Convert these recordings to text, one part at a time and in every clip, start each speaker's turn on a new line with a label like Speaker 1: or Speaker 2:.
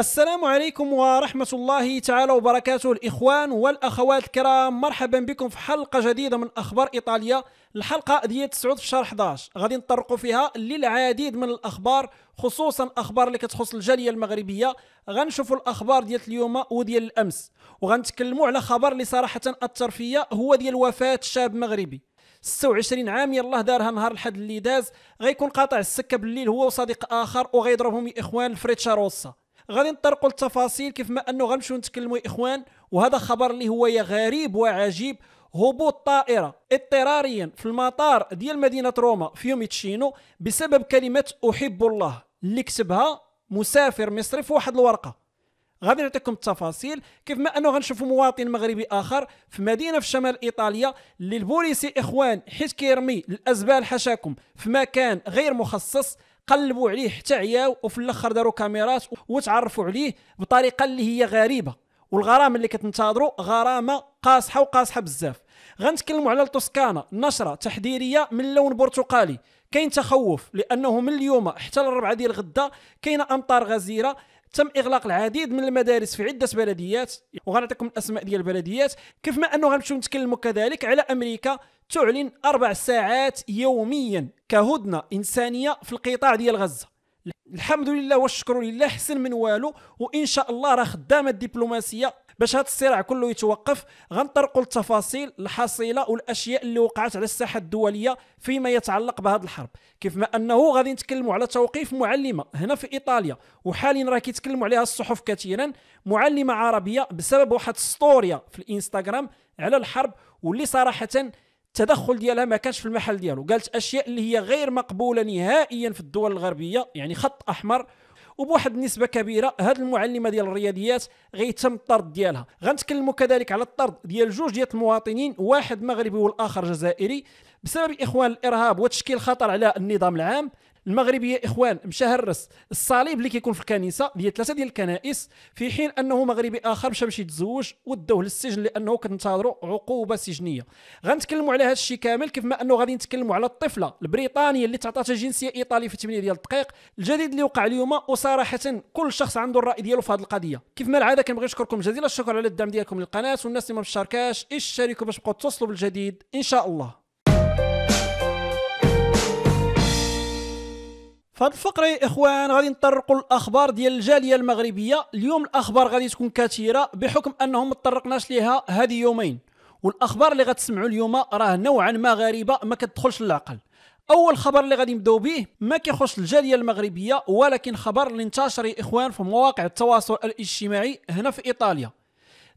Speaker 1: السلام عليكم ورحمة الله تعالى وبركاته الإخوان والأخوات الكرام مرحبا بكم في حلقة جديدة من أخبار إيطاليا الحلقة ديال 9 في شهر 11 غادي نطرقوا فيها للعديد من الأخبار خصوصا أخبار اللي كتخص الجالية المغربية غنشوفوا الأخبار ديال اليوم وديال الأمس وغنتكلموا على خبر اللي صراحة أثر فيا هو ديال وفاة شاب مغربي 26 عام يلاه دارها نهار الحد اللي داز غيكون قاطع السكه بالليل هو وصديق اخر وغيضربهم الاخوان الفريتشاروسا غادي نطرقوا للتفاصيل كيف ما انه غنمشيو نتكلموا اخوان وهذا خبر اللي هو غريب وعجيب هبوط طائرة اضطراريا في المطار ديال مدينة روما في يوم تشينو بسبب كلمة أحب الله اللي كتبها مسافر مصري في واحد الورقة غادي نعطيكم التفاصيل كيف ما انه غنشوفوا مواطن مغربي اخر في مدينه في شمال ايطاليا اللي البوليسي اخوان حيت كيرمي الازبال حشاكم في مكان غير مخصص قلبوا عليه حتى عياو وفي الاخر داروا كاميرات وتعرفوا عليه بطريقه اللي هي غريبه والغرامه اللي كتنتظروا غرامه قاصحه وقاصحه بزاف غنتكلموا على التوسكانا نشره تحذيريه من لون برتقالي كاين تخوف لانه من اليوم حتى الربعه ديال غدا كاينه امطار غزيره تم اغلاق العديد من المدارس في عده بلديات وغنعطيكم الاسماء ديال البلديات كيف ما انه غنمشيو نتكلموا كذلك على امريكا تعلن أربع ساعات يوميا كهدنة إنسانية في القطاع ديال غزة الحمد لله والشكر لله حسن من والو وان شاء الله راه خدامه الدبلوماسيه باش هذا الصراع كله يتوقف غنطرقوا التفاصيل الحصيله والاشياء اللي وقعت على الساحه الدوليه فيما يتعلق بهذه الحرب كيف ما انه غادي نتكلموا على توقيف معلمه هنا في ايطاليا وحاليا راه كيتكلموا عليها الصحف كثيرا معلمه عربيه بسبب واحد ستوريا في الانستغرام على الحرب واللي صراحه التدخل ديالها ما كانش في المحل ديالو قالت اشياء اللي هي غير مقبوله نهائيا في الدول الغربيه يعني خط احمر وبواحد النسبه كبيره هاد المعلمه ديال الرياضيات غيتم الطرد ديالها غنتكلموا كذلك على الطرد ديال جوج ديال المواطنين واحد مغربي والاخر جزائري بسبب اخوان الارهاب وتشكيل خطر على النظام العام المغربيه اخوان مشى هرس الصليب اللي كيكون في الكنيسه هي ثلاثه ديال الكنائس في حين انه مغربي اخر مشى باش يتزوج ودوه للسجن لانه كنتظروا عقوبه سجنيه غنتكلموا على هذا الشيء كامل كيف ما انه غادي نتكلموا على الطفله البريطانيه اللي تعطاتها جنسيه ايطالي في 8 ديال الدقائق الجديد اللي وقع اليوم وصراحه كل شخص عنده الراي ديالو في هذه القضيه كيف ما العاده كنبغي نشكركم جزيل الشكر على الدعم ديالكم للقناه والناس اللي ما مشاركاش اشتركوا باش تبقاو توصلوا بالجديد ان شاء الله في هذه الفقره يا اخوان غادي نطرقوا الاخبار ديال الجاليه المغربيه اليوم الاخبار غادي تكون كثيره بحكم انهم ما تطرقناش ليها هذه يومين والاخبار اللي غتسمعوا اليوم راه نوعا ما غريبه ما كتدخلش للعقل اول خبر اللي غادي نبداو به ما كيخص الجاليه المغربيه ولكن خبر اللي انتشر يا اخوان في مواقع التواصل الاجتماعي هنا في ايطاليا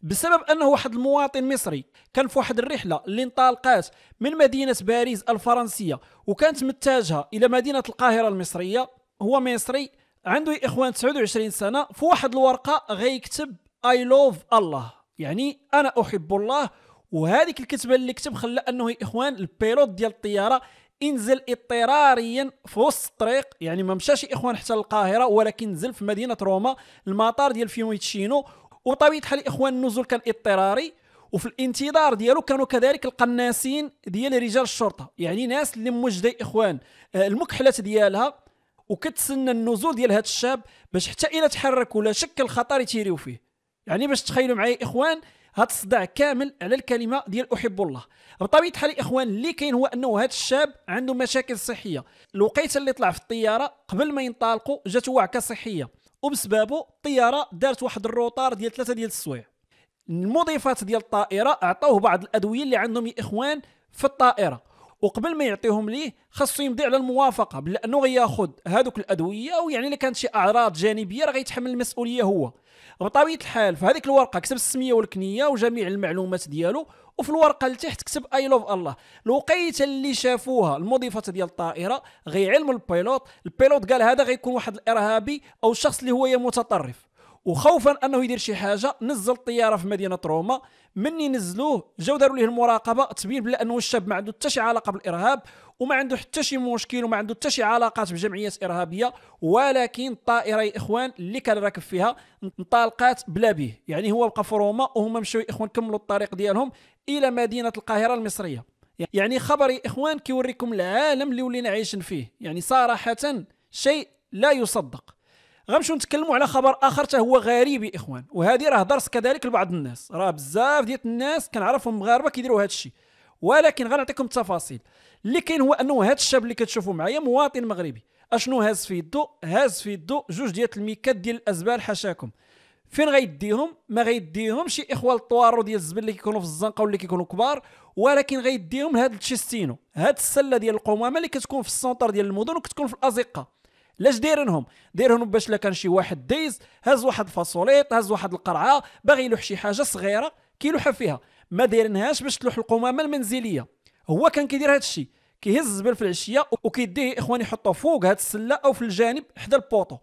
Speaker 1: بسبب انه واحد المواطن مصري كان في واحد الرحله اللي انطلقات من مدينه باريس الفرنسيه وكانت متجهه الى مدينه القاهره المصريه هو مصري عنده اخوان 29 سنه في واحد الورقه غيكتب اي لوف الله يعني انا احب الله وهذيك الكتبه اللي كتب خلى انه يا اخوان البيلوت ديال الطياره انزل اضطراريا في وسط الطريق يعني ما مشاش اخوان حتى القاهره ولكن نزل في مدينه روما المطار ديال فيوميتشينو وبطبيعه الحال الاخوان النزول كان اضطراري وفي الانتظار ديالو كانوا كذلك القناصين ديال رجال الشرطه يعني ناس اللي موجده اخوان آه، المكحلات ديالها وكتسنى النزول ديال هذا الشاب باش حتى الا تحرك ولا شك الخطر يتيريو فيه يعني باش تخيلوا معايا اخوان هاد الصداع كامل على الكلمه ديال احب الله بطبيعه الحال الاخوان اللي كاين هو انه هذا الشاب عنده مشاكل صحيه الوقيته اللي طلع في الطياره قبل ما ينطلقوا جاته وعكه صحيه وبسبابه الطياره دارت واحد الروطار ديال ثلاثه ديال السوايع المضيفات ديال الطائره عطاوه بعض الادويه اللي عندهم اخوان في الطائره وقبل ما يعطيهم ليه خاصو يمضي على الموافقه بلي انه غياخذ هذوك الادويه ويعني الا كانت شي اعراض جانبيه راه غيتحمل المسؤوليه هو بطبيعه الحال في هذيك الورقه كتب السميه والكنيه وجميع المعلومات ديالو وفي الورقه لتحت كتب اي لوف الله الوقيته اللي شافوها المضيفات ديال الطائره غيعلموا البيلوت البيلوت قال هذا غيكون واحد الارهابي او الشخص اللي هو متطرف وخوفا انه يدير شي حاجه نزل الطياره في مدينه روما مني نزلوه جاو داروا ليه المراقبه تبين بلا انه الشاب ما عنده حتى شي علاقه بالارهاب وما عنده حتى شي مشكل وما عنده حتى شي علاقات بجمعيات ارهابيه ولكن الطائره يا اخوان اللي كان راكب فيها انطلقات بلا به يعني هو بقى في روما وهما مشاو يا اخوان كملوا الطريق ديالهم الى مدينه القاهره المصريه يعني خبر يا اخوان كيوريكم العالم اللي ولينا عايشين فيه يعني صراحه شيء لا يصدق غنمشيو نتكلموا على خبر اخر حتى هو غريب يا اخوان وهذه راه درس كذلك لبعض الناس راه بزاف ديال الناس كنعرفهم مغاربه كيديروا هذا الشيء ولكن غنعطيكم التفاصيل اللي كاين هو انه هذا الشاب اللي كتشوفوا معايا مواطن مغربي اشنو هاز في يدو هاز في يدو جوج ديال الميكات ديال الازبال حاشاكم فين غيديهم ما غيديهم شي اخوه الطوارو ديال الزبل اللي كيكونوا في الزنقه واللي كيكونوا كبار ولكن غيديهم لهاد التشيستينو هاد السله ديال القمامه اللي كتكون في السونتر ديال المدن وكتكون في الازقه لاش دايرينهم دايرينهم باش لا كان شي واحد دايز هز واحد الفاصوليط هز واحد القرعه باغي يلوح شي حاجه صغيره كيلوحها فيها ما دايرينهاش باش تلوح القمامه المنزليه هو كان كيدير هذا الشيء كيهز الزبل في العشيه وكيديه اخواني يحطه فوق هاد السله او في الجانب حدا البوطو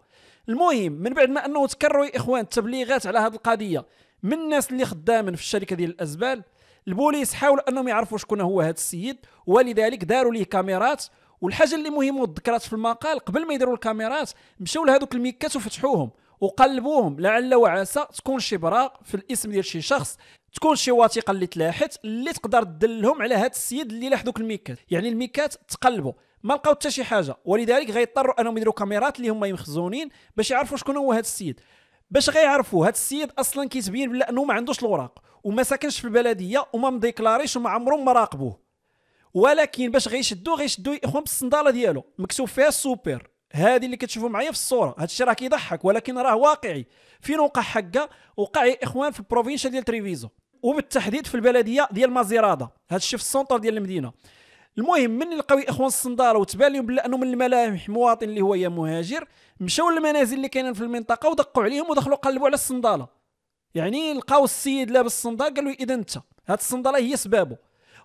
Speaker 1: المهم من بعد ما انه تكرروا اخوان التبليغات على هذه القضيه من الناس اللي خدامين في الشركه ديال الازبال البوليس حاولوا انهم يعرفوا شكون هو هذا السيد ولذلك داروا ليه كاميرات والحاجه اللي مهمه وذكرات في المقال قبل ما يديروا الكاميرات مشاو لهذوك الميكات وفتحوهم وقلبوهم لعل وعسى تكون شي براق في الاسم ديال شي شخص تكون شي وثيقه اللي تلاحت اللي تقدر تدلهم على هذا السيد اللي لاح ذوك الميكات يعني الميكات تقلبوا ما لقاو حتى شي حاجه ولذلك غيضطروا انهم يديروا كاميرات اللي هما مخزونين باش يعرفوا شكون هو هذا السيد باش غيعرفوا هذا السيد اصلا كيتبين بلا انه ما عندوش الوراق وما ساكنش في البلديه وما مديكلاريش وما عمرهم ما راقبوه ولكن باش غيشدو غيشدو اخوان بالصنداله ديالو مكتوب فيها السوبر هذه اللي كتشوفوا معايا في الصوره هذا الشيء راه كيضحك ولكن راه واقعي فين وقع حكا وقع اخوان في البروفينشا ديال تريفيزو وبالتحديد في البلديه ديال مازيرادا هذا الشيء في السونتر ديال المدينه المهم من لقاو اخوان الصنداله وتبان لهم بلي انه من الملامح مواطن اللي هو يا مهاجر مشاو للمنازل اللي كاينين في المنطقه ودقوا عليهم ودخلوا قلبوا على الصنداله يعني لقاو السيد لابس الصندال قالوا اذا انت هاد الصنداله هي سبابه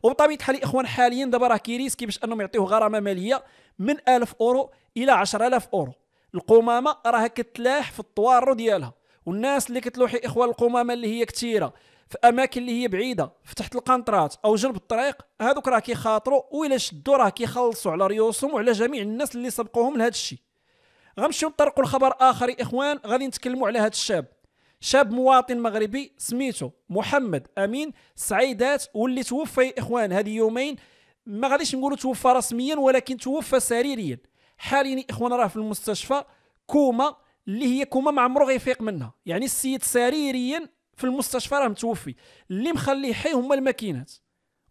Speaker 1: وبطبيعه الحال الاخوان حاليا دابا راه كيريسكي باش انهم يعطيوه غرامه ماليه من 1000 اورو الى 10000 اورو القمامه راه كتلاح في الطوارو ديالها والناس اللي كتلوحي اخوان القمامه اللي هي كثيره في اماكن اللي هي بعيده في تحت القنطرات او جنب الطريق هذوك راه كيخاطروا والا شدوا راه كيخلصوا على ريوسهم وعلى جميع الناس اللي سبقوهم لهذا الشيء غنمشيو نطرقوا لخبر اخر اخوان غادي نتكلموا على هذا الشاب شاب مواطن مغربي سميتو محمد امين سعيدات واللي توفى يا اخوان هذه يومين ما غاديش نقولوا توفى رسميا ولكن توفى سريريا حاليا اخوان راه في المستشفى كوما اللي هي كوما ما عمرو غيفيق منها يعني السيد سريريا في المستشفى راه متوفي اللي مخليه حي هما الماكينات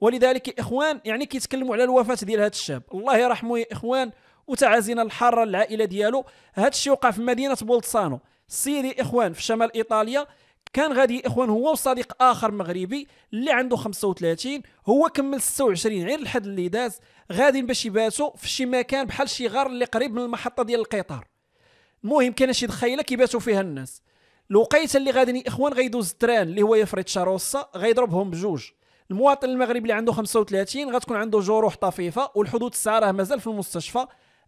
Speaker 1: ولذلك يا اخوان يعني كيتكلموا على الوفاه ديال هذا الشاب الله يرحمه يا اخوان وتعازينا الحاره للعائله ديالو هذا الشيء وقع في مدينه بولتسانو سيري اخوان في شمال ايطاليا كان غادي اخوان هو وصديق اخر مغربي اللي عنده 35 هو كمل 26 غير الحد اللي داز غاديين باش يباتوا في شي مكان بحال شي غار اللي قريب من المحطه ديال القطار المهم كان شي دخيله كيباتوا فيها الناس الوقيته اللي غاديين اخوان غيدوز التران اللي هو يفريد شاروسا غيضربهم بجوج المواطن المغربي اللي عنده 35 غتكون عنده جروح طفيفه والحدود الساعه راه مازال في المستشفى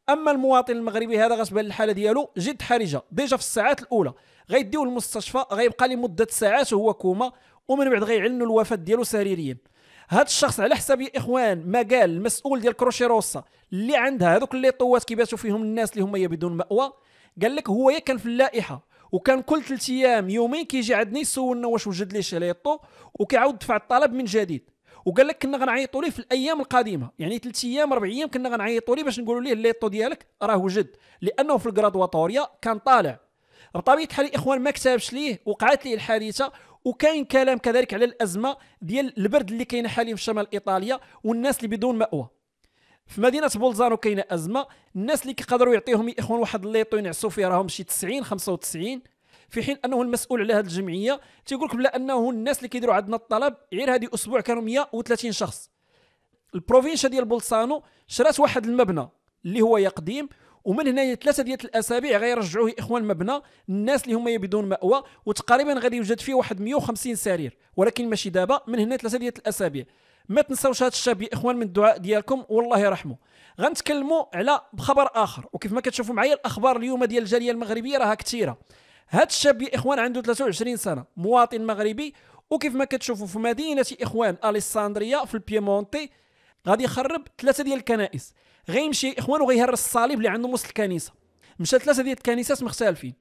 Speaker 1: اما المواطن المغربي هذا غتبان الحاله ديالو جد حرجه ديجا في الساعات الاولى غيديو المستشفى غيبقى لمده ساعات وهو كوما ومن بعد غيعلنوا الوفاه ديالو سريريا هذا الشخص على حساب يا اخوان ما قال المسؤول ديال روسا اللي عندها هذوك اللي طوات كيباتوا فيهم الناس اللي هما بدون ماوى قال لك هو يا كان في اللائحه وكان كل ثلاث ايام يومين كيجي عندنا يسولنا واش وجد ليه شي ليطو وكيعاود دفع الطلب من جديد وقال لك كنا غنعيطوا ليه في الايام القديمه يعني ثلاث ايام اربع ايام كنا غنعيطوا ليه باش نقولوا ليه الليطو ديالك راه وجد لانه في الكرادواتوريا كان طالع بطبيعه الحال الاخوان ما كتبش ليه وقعت ليه الحادثه وكاين كلام كذلك على الازمه ديال البرد اللي كاينه حاليا في شمال ايطاليا والناس اللي بدون ماوى في مدينه بولزانو كاينه ازمه الناس اللي كيقدروا يعطيهم الاخوان واحد الليطو ينعسوا فيه راهم شي 90 95 في حين انه المسؤول على هذه الجمعيه تيقول لك بلا انه الناس اللي كيديروا عندنا الطلب غير هذه اسبوع كانوا 130 شخص البروفينشا ديال بولسانو شرات واحد المبنى اللي هو يقديم ومن هنا ثلاثه ديال الاسابيع غيرجعوه اخوان المبنى الناس اللي هما بدون ماوى وتقريبا غادي يوجد فيه واحد 150 سرير ولكن ماشي دابا من هنا ثلاثه ديال الاسابيع ما تنساوش هذا الشاب يا اخوان من الدعاء ديالكم والله يرحمه غنتكلموا على خبر اخر وكيف ما كتشوفوا معايا الاخبار اليوم ديال الجاليه المغربيه راها كثيره هذا الشاب يا اخوان عنده 23 سنه مواطن مغربي وكيف ما كتشوفوا في مدينه اخوان اليساندريا في البيمونتي غادي يخرب ثلاثه ديال الكنائس غيمشي اخوان وغيهرس الصليب اللي عنده وسط الكنيسه مشى ثلاثه ديال الكنيسات مختلفين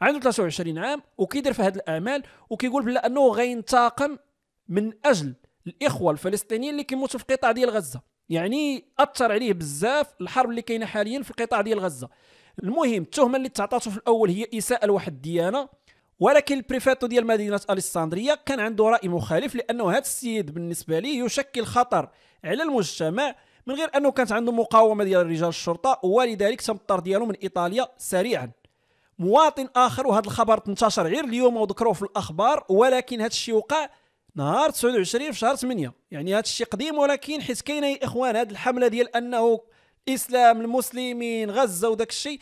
Speaker 1: عنده 23 عام وكيدير في هذه الاعمال وكيقول بلا انه غينتقم من اجل الاخوه الفلسطينيين اللي كيموتوا في القطاع ديال غزه يعني اثر عليه بزاف الحرب اللي كاينه حاليا في القطاع ديال غزه المهم التهمه اللي تعطاتو في الاول هي اساءه لواحد الديانه ولكن البريفاتو ديال مدينه الكسندريه كان عنده راي مخالف لانه هذا السيد بالنسبه ليه يشكل خطر على المجتمع من غير انه كانت عنده مقاومه ديال رجال الشرطه ولذلك تم الطرد ديالو من ايطاليا سريعا مواطن اخر وهذا الخبر انتشر غير اليوم وذكروه في الاخبار ولكن هذا الشيء وقع نهار 29 في شهر 8 يعني هذا الشيء قديم ولكن حيت كاينه يا اخوان هذه الحمله ديال انه اسلام المسلمين غزه وداك الشيء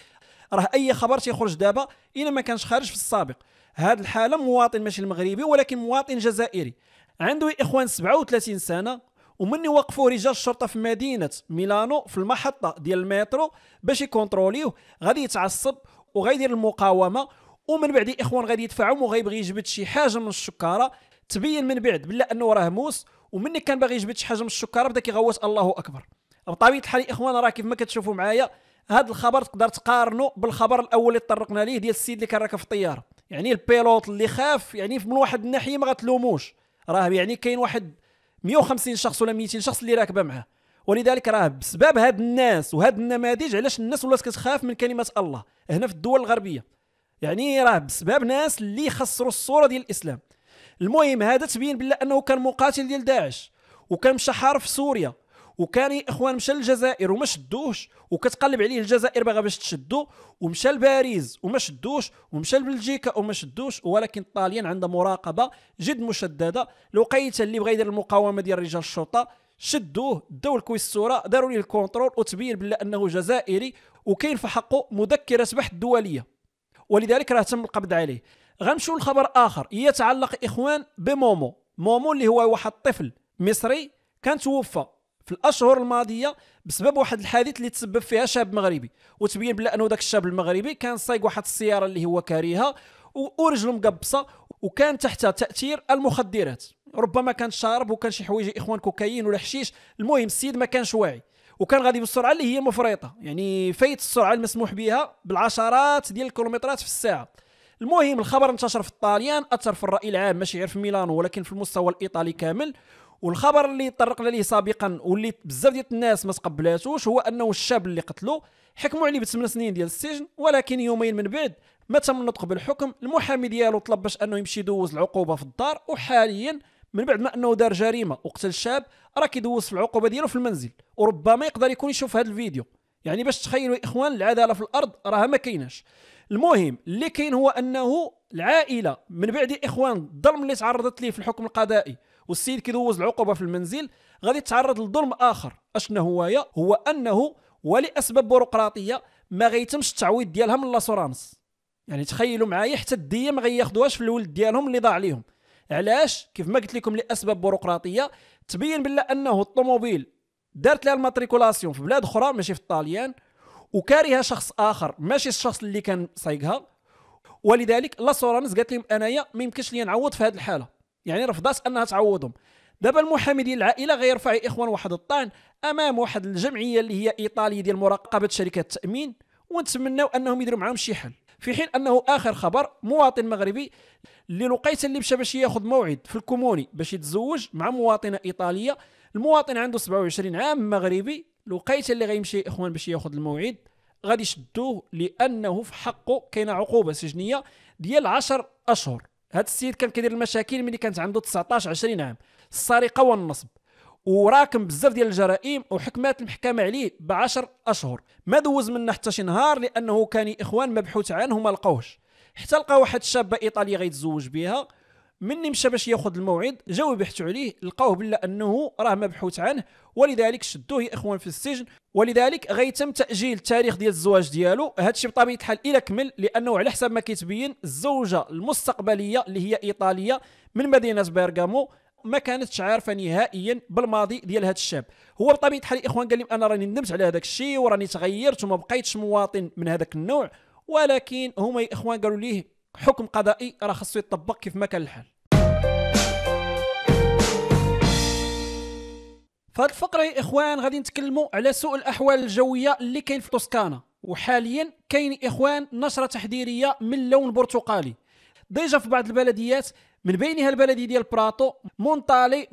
Speaker 1: راه اي خبر تيخرج دابا الا ما كانش خارج في السابق هاد الحاله مواطن ماشي المغربي ولكن مواطن جزائري عنده اخوان 37 سنه ومني وقفوا رجال الشرطه في مدينه ميلانو في المحطه ديال المترو باش يكونتروليوه غادي يتعصب وغيدير المقاومه ومن بعد اخوان غادي يدفعهم وغيبغي يجبد شي حاجه من الشكاره تبين من بعد بلا انه راه موس ومني كان باغي يجبد شي حاجه من الشكاره بدا كيغوت الله اكبر بطبيعه الحال اخوان راه كيف ما كتشوفوا معايا هذا الخبر تقدر تقارنه بالخبر الاول اللي تطرقنا ليه ديال السيد اللي كان راكب في الطياره يعني البيلوت اللي خاف يعني من واحد الناحيه ما غتلوموش راه يعني كاين واحد 150 شخص ولا 200 شخص اللي راكبه معاه ولذلك راه بسبب هاد الناس وهاد النماذج علاش الناس ولات كتخاف من كلمه الله هنا في الدول الغربيه يعني راه بسبب ناس اللي خسروا الصوره ديال الاسلام المهم هذا تبين بالله انه كان مقاتل ديال داعش وكان مشى حارب في سوريا وكان اخوان مشى للجزائر وما شدوش وكتقلب عليه الجزائر باغا باش تشدو ومشى لباريس وما شدوش ومشى لبلجيكا وما شدوش ولكن الطاليان عندها مراقبه جد مشدده لقيته اللي بغى يدير المقاومه ديال رجال الشرطه شدوه داو الكويسوره داروا ليه الكونترول وتبين بلا انه جزائري وكاين في حقه مذكره بحث دوليه ولذلك راه تم القبض عليه غنمشيو لخبر اخر يتعلق اخوان بمومو مومو اللي هو واحد الطفل مصري كان توفى في الاشهر الماضيه بسبب واحد الحادث اللي تسبب فيها شاب مغربي وتبين بلا انه داك الشاب المغربي كان سايق واحد السياره اللي هو كاريها ورجله مقبصه وكان تحت تاثير المخدرات ربما كان شارب وكان شي حوايج اخوان كوكايين ولا حشيش المهم السيد ما كانش واعي وكان غادي بالسرعه اللي هي مفرطه يعني فايت السرعه المسموح بها بالعشرات ديال الكيلومترات في الساعه المهم الخبر انتشر في الطاليان اثر في الراي العام ماشي غير في ميلانو ولكن في المستوى الايطالي كامل والخبر اللي طرقنا ليه سابقا واللي بزاف ديال الناس ما تقبلاتوش هو انه الشاب اللي قتلو حكموا عليه بثمان سنين ديال السجن ولكن يومين من بعد ما تم النطق بالحكم المحامي ديالو طلب باش انه يمشي يدوز العقوبه في الدار وحاليا من بعد ما انه دار جريمه وقتل الشاب راه كيدوز في العقوبه ديالو في المنزل وربما يقدر يكون يشوف هذا الفيديو يعني باش تخيلوا يا اخوان العداله في الارض راها ما كايناش المهم اللي كاين هو انه العائله من بعد اخوان الظلم اللي تعرضت ليه في الحكم القضائي والسيد كيدوز العقوبه في المنزل غادي يتعرض لظلم اخر اشنا هو يا هو انه ولاسباب بيروقراطيه ما غيتمش التعويض ديالها من لاسورانس يعني تخيلوا معايا حتى الديه ما غياخذوهاش في الولد ديالهم اللي ضاع عليهم علاش كيف ما قلت لكم لاسباب بيروقراطيه تبين بلا انه الطوموبيل دارت لها الماتريكولاسيون في بلاد اخرى ماشي في الطاليان وكارها شخص اخر ماشي الشخص اللي كان سايقها ولذلك لاسورانس قالت لهم انايا ما يمكنش لي نعوض في هذه الحاله يعني رفضات انها تعوضهم دابا المحامي ديال العائله غيرفع اخوان واحد الطعن امام واحد الجمعيه اللي هي ايطاليه ديال مراقبه شركات التامين ونتمناو انهم يديروا معاهم شي حل في حين انه اخر خبر مواطن مغربي اللي لقيت اللي مشى باش ياخذ موعد في الكوموني باش يتزوج مع مواطنه ايطاليه المواطن عنده 27 عام مغربي لقيت اللي غيمشي اخوان باش ياخذ الموعد غادي يشدوه لانه في حقه كاينه عقوبه سجنيه ديال 10 اشهر هذا السيد كان كيدير المشاكل ملي كانت عنده 19 20 عام السرقه والنصب وراكم بزاف ديال الجرائم وحكمات المحكمه عليه ب 10 اشهر ما دوز منا حتى شي نهار لانه كان اخوان مبحوث عنه ما لقاوش حتى لقى واحد الشابه ايطاليه غيتزوج بها مني مشى باش ياخذ الموعد جاو يبحثوا عليه لقاوه بلا انه راه مبحوث عنه ولذلك شدوه يا اخوان في السجن ولذلك غيتم تاجيل التاريخ ديال الزواج ديالو هادشي بطبيعه الحال الى كمل لانه على حسب ما كيتبين الزوجه المستقبليه اللي هي ايطاليه من مدينه بيرغامو ما كانتش عارفه نهائيا بالماضي ديال هذا الشاب هو بطبيعه الحال الاخوان قال لهم انا راني ندمت على هذاك الشيء وراني تغيرت وما بقيتش مواطن من هذاك النوع ولكن هما اخوان قالوا ليه حكم قضائي راه خاصو يطبق كيف ما كان الحال في هذه الفقره يا اخوان غادي نتكلموا على سوء الاحوال الجويه اللي كاين في توسكانا وحاليا كاين اخوان نشره تحذيريه من لون برتقالي ديجا في بعض البلديات من بينها البلديه ديال براتو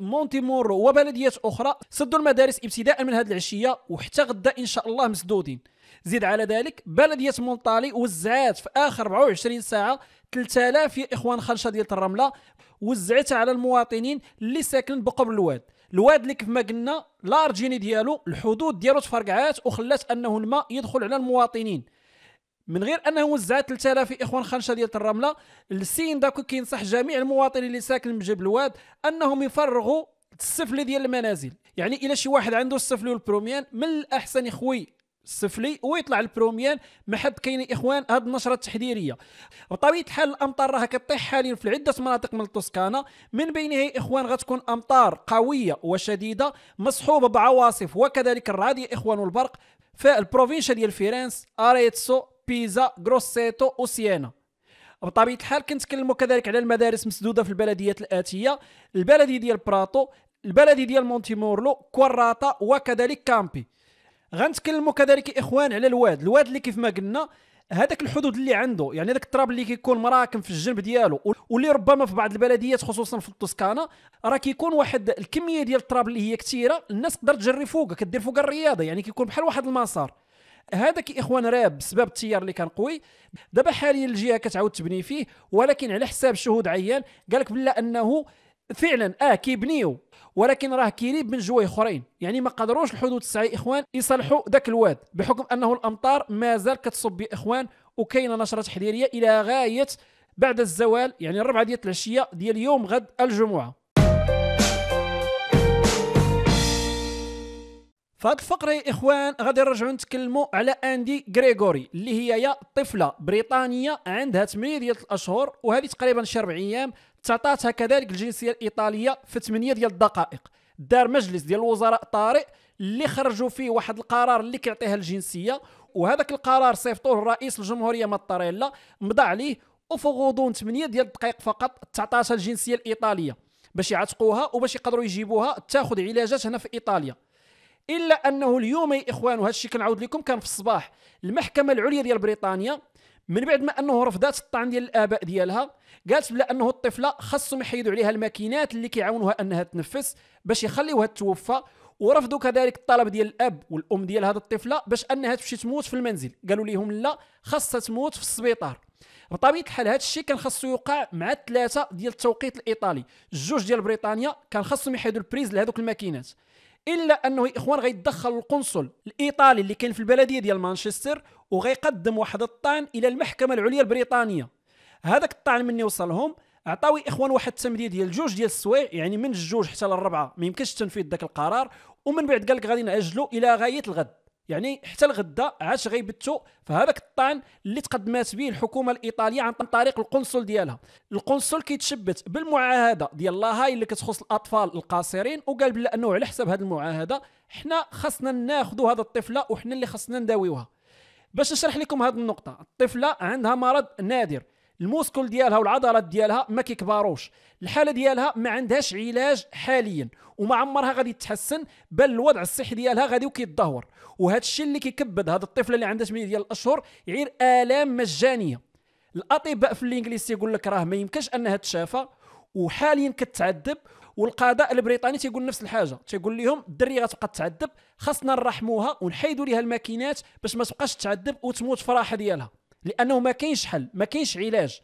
Speaker 1: مونتي مورو وبلديات اخرى سدوا المدارس ابتداء من هذه العشيه وحتى غدا ان شاء الله مسدودين زيد على ذلك بلديه مونطالي وزعات في اخر 24 ساعه 3000 يا اخوان خلشه ديال الرمله وزعتها على المواطنين اللي ساكنين بقرب الواد الواد اللي كيف ما قلنا لارجيني ديالو الحدود ديالو تفرقعات وخلات انه الماء يدخل على المواطنين من غير انه وزع 3000 اخوان خنشه ديال الرمله السين داكو كينصح جميع المواطنين اللي ساكن بجبل الواد انهم يفرغوا السفلي ديال المنازل يعني الا شي واحد عنده السفلي والبروميان من الاحسن يخوي السفلي ويطلع البروميان ما حد كاين اخوان هاد النشره التحذيريه بطبيعه الحال الامطار راه كطيح حاليا في عده مناطق من التوسكانا من بينها اخوان غتكون امطار قويه وشديده مصحوبه بعواصف وكذلك الرعد يا اخوان والبرق في البروفينشا ديال فيرنس اريتسو بيزا غروسيتو وسيانا بطبيعه الحال كنتكلمو كذلك على المدارس مسدوده في البلديات الاتيه البلدي ديال براتو البلدي ديال مونتيمورلو كوراتا وكذلك كامبي غنتكلموا كذلك اخوان على الواد الواد اللي كيف ما قلنا هذاك الحدود اللي عنده يعني ذاك التراب اللي كيكون مراكم في الجنب ديالو واللي ربما في بعض البلديات خصوصا في التوسكانه راه كيكون واحد الكميه ديال التراب اللي هي كثيره الناس تقدر تجري فوق كدير فوق الرياضه يعني كيكون بحال واحد المسار هذاك اخوان راه بسبب التيار اللي كان قوي دابا حاليا الجهه كتعاود تبني فيه ولكن على حساب شهود عيان قال لك بلا انه فعلا اه كيبنيو ولكن راه كيريب من جواي اخرين يعني ما قدروش الحدود السعي اخوان يصلحوا ذاك الواد بحكم انه الامطار مازال كتصب يا اخوان وكاينه نشره تحذيريه الى غايه بعد الزوال يعني الربعه ديال العشيه ديال يوم غد الجمعه فهاد الفقره يا اخوان غادي نرجعوا نتكلموا على اندي غريغوري اللي هي يا طفله بريطانيه عندها 8 ديال الاشهر وهذه تقريبا شي ايام تطاتها كذلك الجنسيه الايطاليه في 8 ديال الدقائق دار مجلس ديال الوزراء طارئ اللي خرجوا فيه واحد القرار اللي كيعطيها الجنسيه وهذاك القرار صيفطوه الرئيس الجمهوريه ماتاريلا مضى عليه وفي غضون 8 ديال الدقائق فقط تعطاتها الجنسيه الايطاليه باش يعتقوها وباش يقدروا يجيبوها تاخذ علاجات هنا في ايطاليا الا انه اليوم يا اخوان وهذا الشيء كنعاود لكم كان في الصباح المحكمه العليا ديال بريطانيا من بعد ما انه رفضات الطعن ديال الاباء ديالها قالت بلا انه الطفله خاصهم يحيدوا عليها الماكينات اللي كيعاونوها انها تنفس باش يخليوها توفى ورفضوا كذلك الطلب ديال الاب والام ديال هذه الطفله باش انها تمشي تموت في المنزل قالوا لهم لا خاصها تموت في السبيطار بطبيعه الحال هذا الشيء كان خاصو يوقع مع ثلاثه ديال التوقيت الايطالي الجوج ديال بريطانيا كان خاصهم يحيدوا البريز لهذوك الماكينات الا انه اخوان غيتدخل القنصل الايطالي اللي كاين في البلديه ديال مانشستر وغيقدم واحد الطعن الى المحكمه العليا البريطانيه هذاك الطعن مني وصلهم عطاو اخوان واحد التمديد ديال جوج ديال السوايع يعني من الجوج حتى للربعه ما يمكنش تنفيذ ذاك القرار ومن بعد قال لك غادي نعجلو الى غايه الغد يعني حتى الغدا عاش غيبتو في هذاك الطعن اللي تقدمات به الحكومه الايطاليه عن طريق القنصل ديالها القنصل كيتشبت بالمعاهده ديال لاهاي اللي كتخص الاطفال القاصرين وقال بلا انه على حسب هذه المعاهده حنا خاصنا ناخذوا هذه الطفله وحنا اللي خاصنا نداويوها باش نشرح لكم هذه النقطه الطفله عندها مرض نادر الموسكل ديالها والعضلات ديالها ما كيكبروش الحاله ديالها ما عندهاش علاج حاليا وما عمرها غادي تتحسن بل الوضع الصحي ديالها غادي وكيتدهور وهذا الشيء اللي كيكبد هذه الطفله اللي عندها 8 ديال الاشهر غير الام مجانيه الاطباء في الانجليزي يقول لك راه ما يمكنش انها تشافى وحاليا كتعذب والقضاء البريطاني تيقول نفس الحاجه تيقول لهم الدري غتبقى تعذب خاصنا نرحموها ونحيدوا ليها الماكينات باش ما تبقاش تعذب وتموت في راحه ديالها لانه ما كاينش حل ما كاينش علاج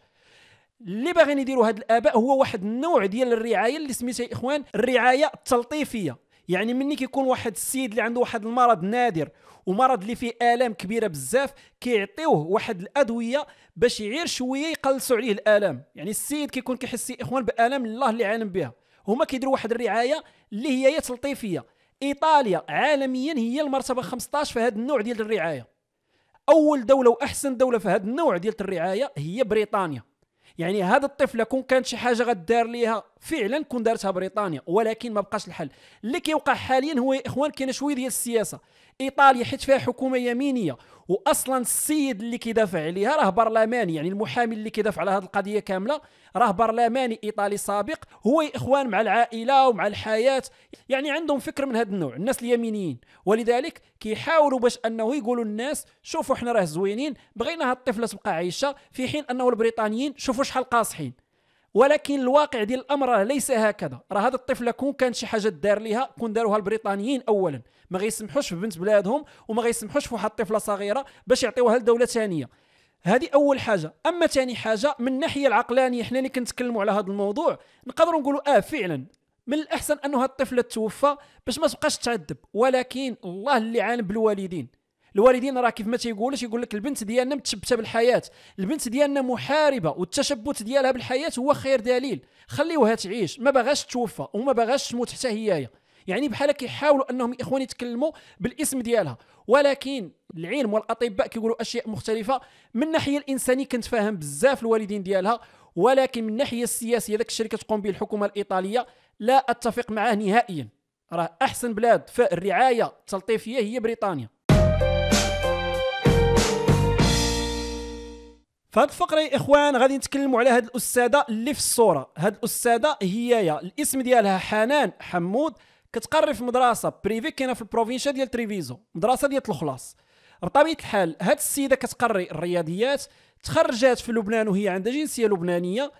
Speaker 1: اللي باغيين يديروا هاد الاباء هو واحد النوع ديال الرعايه اللي سميتها اخوان الرعايه التلطيفيه يعني مني كيكون واحد السيد اللي عنده واحد المرض نادر ومرض اللي فيه الام كبيره بزاف كيعطيوه واحد الادويه باش يعير شويه يقلصوا عليه الالام يعني السيد كيكون كيحس اخوان بالام الله اللي عالم بها هما كيديروا واحد الرعايه اللي هي تلطيفيه ايطاليا عالميا هي المرتبه 15 في هذا النوع ديال الرعايه اول دوله واحسن دوله في هذا النوع ديال الرعايه هي بريطانيا يعني هذا الطفل كون كانت شي حاجه غدار ليها فعلا كون دارتها بريطانيا ولكن ما بقاش الحل اللي كيوقع حاليا هو يا اخوان كاينه شويه ديال السياسه ايطاليا حيت فيها حكومه يمينيه واصلا السيد اللي كيدافع عليها راه برلماني يعني المحامي اللي كيدافع على هذه القضيه كامله راه برلماني ايطالي سابق هو اخوان مع العائله ومع الحياه يعني عندهم فكر من هذا النوع الناس اليمينيين ولذلك كيحاولوا باش انه يقولوا الناس شوفوا احنا راه زوينين بغينا هالطفله الطفله تبقى عايشه في حين انه البريطانيين شوفوا شحال قاصحين ولكن الواقع ديال الامر ليس هكذا راه هذا الطفله كون كان شي حاجه دار ليها كون داروها البريطانيين اولا ما غيسمحوش في بنت بلادهم وما غيسمحوش في واحد الطفله صغيره باش يعطيوها لدوله ثانيه هذه اول حاجه اما ثاني حاجه من الناحيه العقلانيه حنا اللي كنتكلموا على هذا الموضوع نقدروا نقولوا اه فعلا من الاحسن انه هذه الطفله توفى باش ما تبقاش تعذب ولكن الله اللي عالم بالوالدين الوالدين راه كيف ما تيقولوش يقول لك البنت ديالنا متشبته بالحياه البنت ديالنا محاربه والتشبت ديالها بالحياه هو خير دليل خليوها تعيش ما باغاش توفى وما باغاش تموت حتى هي يعني بحال كيحاولوا انهم اخوان يتكلموا بالاسم ديالها ولكن العلم والاطباء كيقولوا اشياء مختلفه من الناحيه الانسانيه كنت فاهم بزاف الوالدين ديالها ولكن من الناحيه السياسيه ذاك الشركه تقوم به الحكومه الايطاليه لا اتفق معاه نهائيا راه احسن بلاد في الرعايه التلطيفيه هي بريطانيا فهاد الفقره يا اخوان غادي نتكلموا على هاد الاستاذه اللي في الصوره هاد الاستاذه هي الاسم ديالها حنان حمود كتقري في مدرسه بريفي كاينه في البروفينشا ديال تريفيزو مدرسه ديال الخلاص بطبيعه الحال هاد السيده كتقري الرياضيات تخرجات في لبنان وهي عندها جنسيه لبنانيه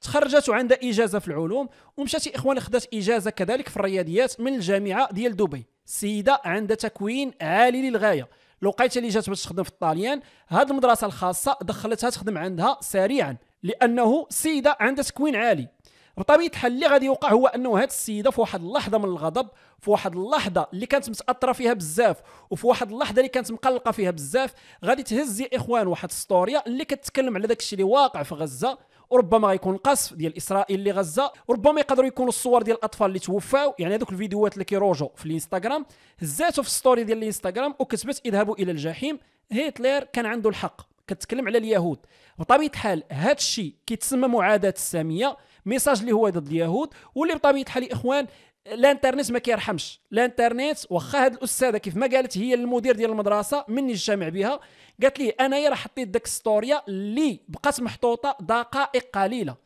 Speaker 1: تخرجت وعندها اجازه في العلوم ومشات يا اخوان خدات اجازه كذلك في الرياضيات من الجامعه ديال دبي سيده عندها تكوين عالي للغايه الوقيته اللي جات باش تخدم في الطاليان هاد المدرسه الخاصه دخلتها تخدم عندها سريعا لانه سيده عندها تكوين عالي بطبيعه الحال اللي غادي يوقع هو انه هاد السيده في واحد اللحظه من الغضب في واحد اللحظه اللي كانت متاثره فيها بزاف وفي واحد اللحظه اللي كانت مقلقه فيها بزاف غادي تهز يا اخوان واحد ستوريا اللي كتكلم على داك الشيء اللي واقع في غزه وربما غيكون القصف ديال اسرائيل لغزه وربما يقدروا يكونوا الصور ديال الاطفال اللي توفاو يعني هذوك الفيديوهات اللي كيروجوا في الانستغرام هزاتو في الستوري ديال الانستغرام وكتبت اذهبوا الى الجحيم هتلر كان عنده الحق كتكلم على اليهود بطبيعه الحال هذا الشيء كيتسمى معاداه الساميه ميساج اللي هو ضد اليهود واللي بطبيعه الحال الاخوان الانترنت ما كيرحمش الانترنت واخا هاد الاستاذه كيف ما قالت هي المدير ديال المدرسه مني الجامع بها قالت لي انايا راه حطيت داك الستوريا اللي بقات محطوطه دقائق قليله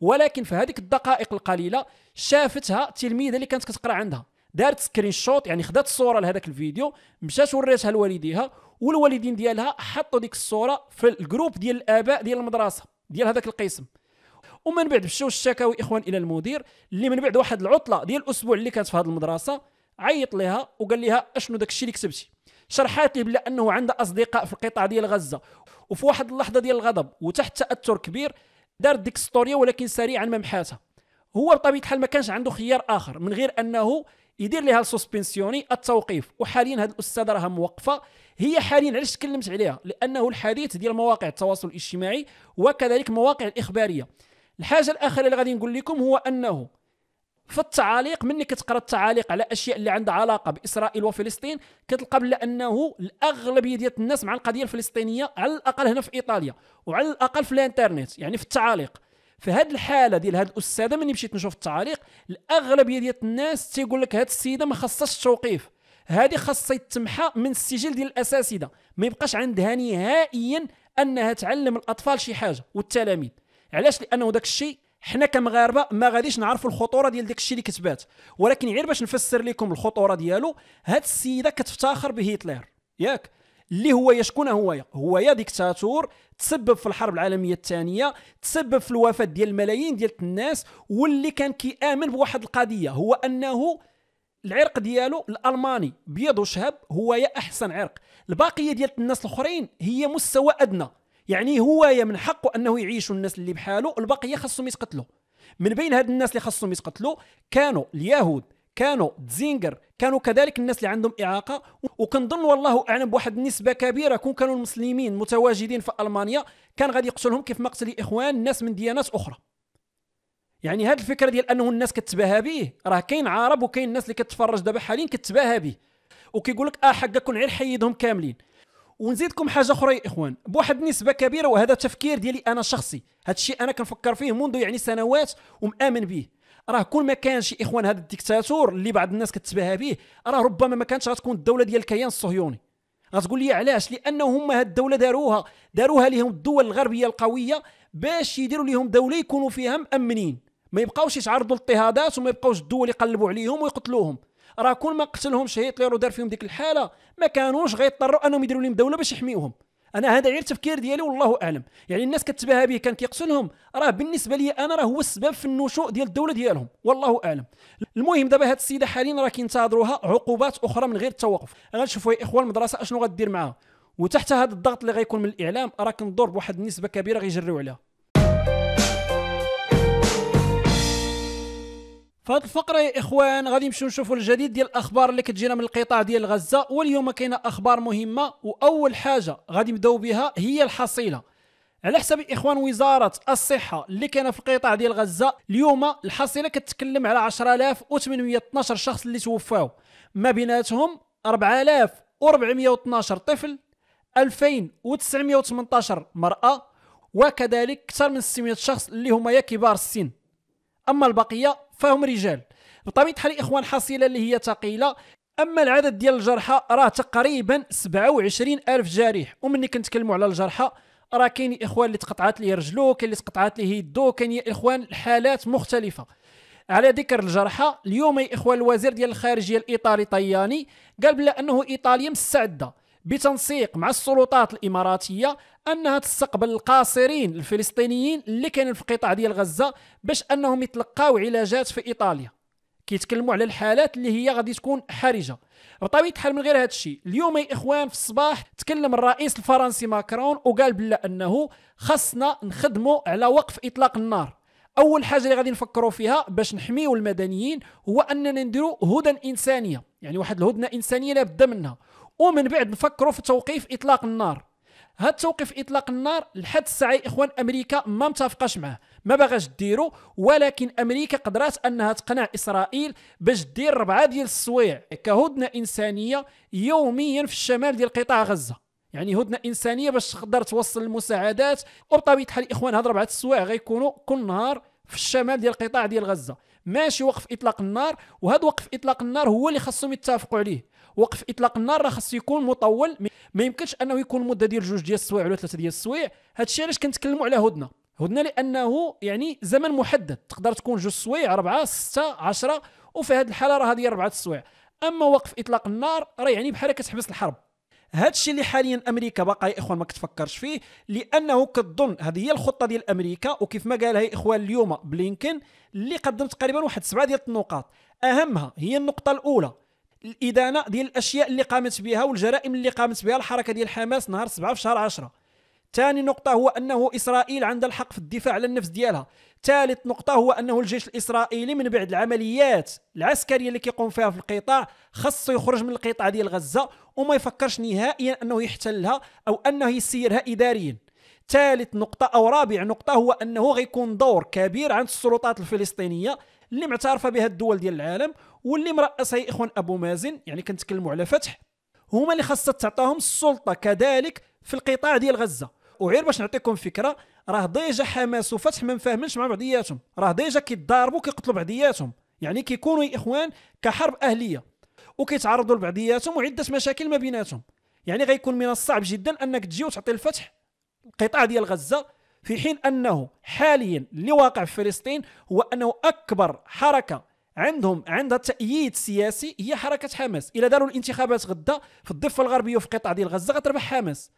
Speaker 1: ولكن في هذيك الدقائق القليله شافتها التلميذه اللي كانت كتقرا عندها دارت سكرين شوت يعني خدات الصوره لهذاك الفيديو مشات وريتها لوالديها والوالدين ديالها حطوا ديك الصوره في الجروب ديال الاباء ديال المدرسه ديال هذاك القسم ومن بعد مشاو الشكاوي اخوان الى المدير اللي من بعد واحد العطله ديال الاسبوع اللي كانت في هذه المدرسه عيط لها وقال لها اشنو داك الشيء اللي كتبتي شرحات لي بانه عنده عندها اصدقاء في القطاع ديال غزه وفي واحد اللحظه ديال الغضب وتحت تاثر كبير دار ديك ستوريا ولكن سريعا ما محاتها هو بطبيعه الحال ما كانش عنده خيار اخر من غير انه يدير لها السوسبنسيوني التوقيف وحاليا هذه الاستاذه راها موقفه هي حاليا علاش تكلمت عليها لانه الحديث ديال مواقع التواصل الاجتماعي وكذلك مواقع الاخباريه الحاجه الاخيره اللي غادي نقول لكم هو انه في التعاليق مني كتقرا التعاليق على اشياء اللي عندها علاقه باسرائيل وفلسطين كتلقى بلا انه الاغلبيه ديال الناس مع القضيه الفلسطينيه على الاقل هنا في ايطاليا وعلى الاقل في الانترنت يعني في التعاليق في هذه الحاله ديال هاد الاستاذه ملي مشيت نشوف التعاليق الاغلبيه ديال الناس تيقول لك هاد السيده ما خصهاش التوقيف هذه خاصها يتمحى من السجل ديال الاساسده ما يبقاش عندها نهائيا انها تعلم الاطفال شي حاجه والتلاميذ علاش لانه داك الشيء حنا كمغاربه ما غاديش نعرفوا الخطوره ديال داك الشيء اللي كتبات ولكن غير باش نفسر لكم الخطوره ديالو هاد السيده كتفتخر بهتلر ياك اللي هو شكون هو يا هو يا ديكتاتور تسبب في الحرب العالميه الثانيه تسبب في الوفاه ديال الملايين ديال الناس واللي كان كيامن بواحد القضيه هو انه العرق ديالو الالماني بيض وشهب هو يا احسن عرق الباقيه ديال الناس الاخرين هي مستوى ادنى يعني هو من حقه انه يعيش الناس اللي بحاله البقيه خاصهم يتقتلوا من بين هاد الناس اللي خاصهم يتقتلوا كانوا اليهود كانوا تزينجر كانوا كذلك الناس اللي عندهم اعاقه وكنظن والله اعلم بواحد النسبه كبيره كون كانوا المسلمين متواجدين في المانيا كان غادي يقتلهم كيف ما قتل اخوان الناس من ديانات اخرى يعني هاد الفكره ديال انه الناس كتباها به راه كاين عرب وكاين الناس اللي كتفرج دابا حاليا كتباها به وكيقول لك اه حقا كون غير حيدهم كاملين ونزيدكم حاجه اخرى يا اخوان بواحد النسبه كبيره وهذا تفكير ديالي انا شخصي هذا الشيء انا كنفكر فيه منذ يعني سنوات ومامن به راه كل ما كانش اخوان هذا الديكتاتور اللي بعض الناس كتباهى به راه ربما ما كانتش غتكون الدوله ديال الكيان الصهيوني غتقول لي علاش لانه هما هاد الدوله داروها داروها لهم الدول الغربيه القويه باش يديروا لهم دوله يكونوا فيها مامنين ما يبقاوش يتعرضوا للاضطهادات وما يبقاوش الدول يقلبوا عليهم ويقتلوهم راه كون ما قتلهمش هتلر ودار فيهم ديك الحاله ما كانوش غيضطروا انهم يديروا لهم دوله باش يحميوهم انا هذا غير التفكير ديالي والله اعلم يعني الناس كتباها به كان كيقتلهم راه بالنسبه لي انا راه هو السبب في النشوء ديال الدوله ديالهم والله اعلم المهم دابا هاد السيده حاليا راه كينتظروها عقوبات اخرى من غير التوقف غنشوفوا يا اخوان المدرسه اشنو غدير معاها وتحت هذا الضغط اللي غيكون من الاعلام راه كنضرب بواحد النسبه كبيره غيجريو عليها في الفقره يا اخوان غادي نمشيو نشوفوا الجديد ديال الاخبار اللي كتجينا من القطاع ديال غزه واليوم كاينه اخبار مهمه واول حاجه غادي نبداو بها هي الحصيله على حسب اخوان وزاره الصحه اللي كاينه في القطاع ديال غزه اليوم الحصيله كتكلم على 10812 شخص اللي توفاو ما بيناتهم 4412 طفل 2918 مراه وكذلك اكثر من 600 شخص اللي هما يا كبار السن اما البقيه فهم رجال بطبيعه الحال اخوان حصيله اللي هي ثقيله اما العدد ديال الجرحى راه تقريبا 27 الف جريح ومني كنتكلموا على الجرحى راه كاين اخوان اللي تقطعات ليه رجلو كاين اللي تقطعات ليه يدو كاين اخوان الحالات مختلفه على ذكر الجرحى اليوم يا اخوان الوزير ديال الخارجيه الايطالي طياني قال بلا انه ايطاليا مستعده بتنسيق مع السلطات الاماراتيه انها تستقبل القاصرين الفلسطينيين اللي كاينين في قطاع ديال غزه باش انهم يتلقاو علاجات في ايطاليا كيتكلموا على الحالات اللي هي غادي تكون حرجه بطبيعه الحال من غير هذا الشيء اليوم يا اخوان في الصباح تكلم الرئيس الفرنسي ماكرون وقال بلا انه خصنا نخدموا على وقف اطلاق النار اول حاجه اللي غادي نفكروا فيها باش نحميو المدنيين هو اننا نديروا هدن انسانيه يعني واحد الهدنه انسانيه لا بد منها ومن بعد نفكروا في توقيف اطلاق النار هاد توقيف اطلاق النار لحد الساعه اخوان امريكا ما متفقاش معاه ما باغاش ديرو ولكن امريكا قدرات انها تقنع اسرائيل باش دير ربعه ديال السوايع كهدنه انسانيه يوميا في الشمال ديال قطاع غزه يعني هدنه انسانيه باش تقدر توصل المساعدات وبطبيعه الحال الاخوان هاد ربعه السوايع غيكونوا كل نهار في الشمال ديال القطاع ديال غزه ماشي وقف اطلاق النار وهذا وقف اطلاق النار هو اللي خاصهم يتفقوا عليه وقف اطلاق النار راه خاصو يكون مطول ما يمكنش انه يكون مده ديال جوج ديال السوايع ولا ثلاثه ديال السوايع هادشي علاش كنتكلموا على هدنه هدنه لانه يعني زمن محدد تقدر تكون جوج سوايع اربعه سته عشرة وفي هذه الحاله راه هذه اربعه السوايع اما وقف اطلاق النار راه يعني بحال كتحبس الحرب هذا الشيء اللي حاليا امريكا باقا يا اخوان ما كتفكرش فيه لانه كتظن هذه هي الخطه ديال امريكا وكيف ما قالها يا اخوان اليوم بلينكن اللي قدم تقريبا واحد سبعه ديال النقاط اهمها هي النقطه الاولى الادانه ديال الاشياء اللي قامت بها والجرائم اللي قامت بها الحركه ديال حماس نهار 7 في شهر 10 ثاني نقطة هو أنه إسرائيل عندها الحق في الدفاع على النفس ديالها ثالث نقطة هو أنه الجيش الإسرائيلي من بعد العمليات العسكرية اللي كيقوم فيها في القطاع خاصه يخرج من القطاع ديال غزة وما يفكرش نهائيا أنه يحتلها أو أنه يسيرها إداريا ثالث نقطة أو رابع نقطة هو أنه غيكون دور كبير عند السلطات الفلسطينية اللي معترفة بها الدول ديال العالم واللي مرأسها يا ابو مازن يعني كنتكلموا على فتح هما اللي خاصها تعطاهم السلطه كذلك في القطاع ديال غزه وغير باش نعطيكم فكره راه ديجا حماس وفتح ما مفاهمينش مع بعضياتهم راه ديجا كيتضاربوا كيقتلوا بعضياتهم يعني كيكونوا يا اخوان كحرب اهليه وكيتعرضوا لبعضياتهم وعده مشاكل ما بيناتهم يعني غيكون من الصعب جدا انك تجي وتعطي الفتح القطاع ديال غزه في حين انه حاليا اللي واقع في فلسطين هو انه اكبر حركه عندهم عندها تأييد سياسي هي حركة حماس إلا داروا الانتخابات غدا في الضفة الغربية وفي قطاع ديال غزة غتربح حماس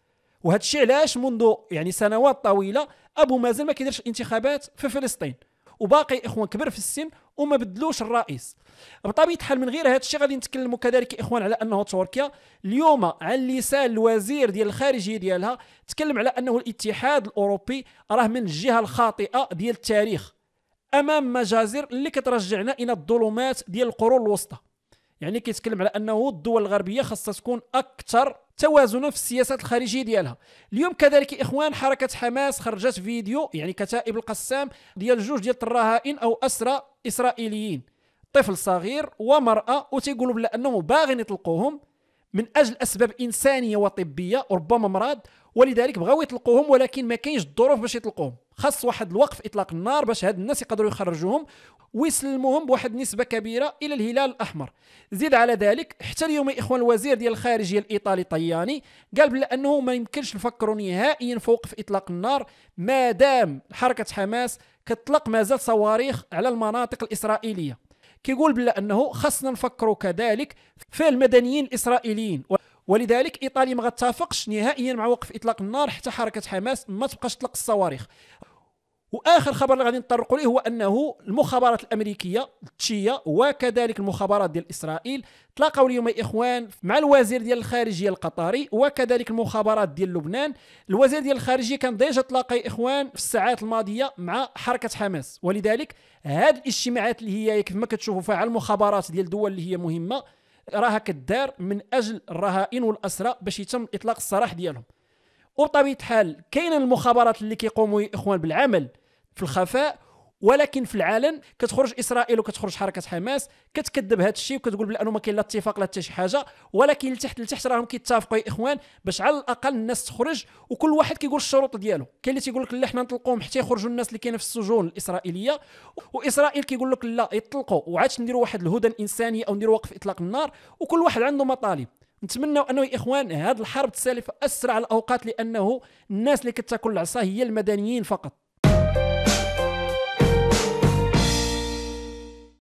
Speaker 1: وهذا الشيء علاش منذ يعني سنوات طويلة أبو مازال ما كيديرش الانتخابات في فلسطين وباقي إخوان كبر في السن وما بدلوش الرئيس بطبيعة الحال من غير هذا الشيء غادي نتكلموا كذلك إخوان على أنه تركيا اليوم على لسان الوزير ديال الخارجية ديالها تكلم على أنه الاتحاد الأوروبي راه من الجهة الخاطئة ديال التاريخ امام مجازر اللي كترجعنا الى الظلمات ديال القرون الوسطى يعني كيتكلم على انه الدول الغربيه خاصها تكون اكثر توازنا في السياسات الخارجيه ديالها اليوم كذلك اخوان حركه حماس خرجت فيديو يعني كتائب القسام ديال جوج ديال الرهائن او اسرى اسرائيليين طفل صغير ومراه وتيقولوا بلا انهم باغيين يطلقوهم من اجل اسباب انسانيه وطبيه وربما مرض ولذلك بغاو يطلقوهم ولكن ما كاينش الظروف باش يطلقوهم خاص واحد الوقف اطلاق النار باش هاد الناس يقدروا يخرجوهم ويسلموهم بواحد النسبه كبيره الى الهلال الاحمر زيد على ذلك حتى اليوم اخوان الوزير ديال الخارجيه الايطالي طياني قال بأنه ما يمكنش نفكروا نهائيا في وقف اطلاق النار ما دام حركه حماس كتطلق مازال صواريخ على المناطق الاسرائيليه كيقول بلا انه خاصنا نفكروا كذلك في المدنيين الاسرائيليين ولذلك ايطاليا ما غتفقش نهائيا مع وقف اطلاق النار حتى حركه حماس ما تبقاش تطلق الصواريخ واخر خبر اللي غادي نطرقوا ليه هو انه المخابرات الامريكيه التشيه وكذلك المخابرات ديال اسرائيل تلاقاو اليوم يا اخوان مع الوزير ديال الخارجيه القطري وكذلك المخابرات ديال لبنان الوزير ديال الخارجيه كان ديجا تلاقى يا اخوان في الساعات الماضيه مع حركه حماس ولذلك هذه الاجتماعات اللي هي كيف ما كتشوفوا فيها المخابرات ديال الدول اللي هي مهمه راها كدار من اجل الرهائن والاسرى باش يتم اطلاق السراح ديالهم وبطبيعه الحال كاين المخابرات اللي كيقوموا يا اخوان بالعمل في الخفاء ولكن في العلن كتخرج اسرائيل وكتخرج حركه حماس كتكذب هذا الشيء وكتقول بانه انه ما كاين لا اتفاق لا حتى شي حاجه ولكن لتحت لتحت راهم كيتفقوا يا اخوان باش على الاقل الناس تخرج وكل واحد كيقول الشروط ديالو كاين اللي تيقول لك لا حنا نطلقوهم حتى يخرجوا الناس اللي كاينه في السجون الاسرائيليه واسرائيل كيقول لك لا يطلقوا وعادش نديروا واحد الهدى الانسانيه او نديروا وقف اطلاق النار وكل واحد عنده مطالب نتمنى انه يا اخوان هذه الحرب تسالف اسرع الاوقات لانه الناس اللي كتاكل العصا هي المدنيين فقط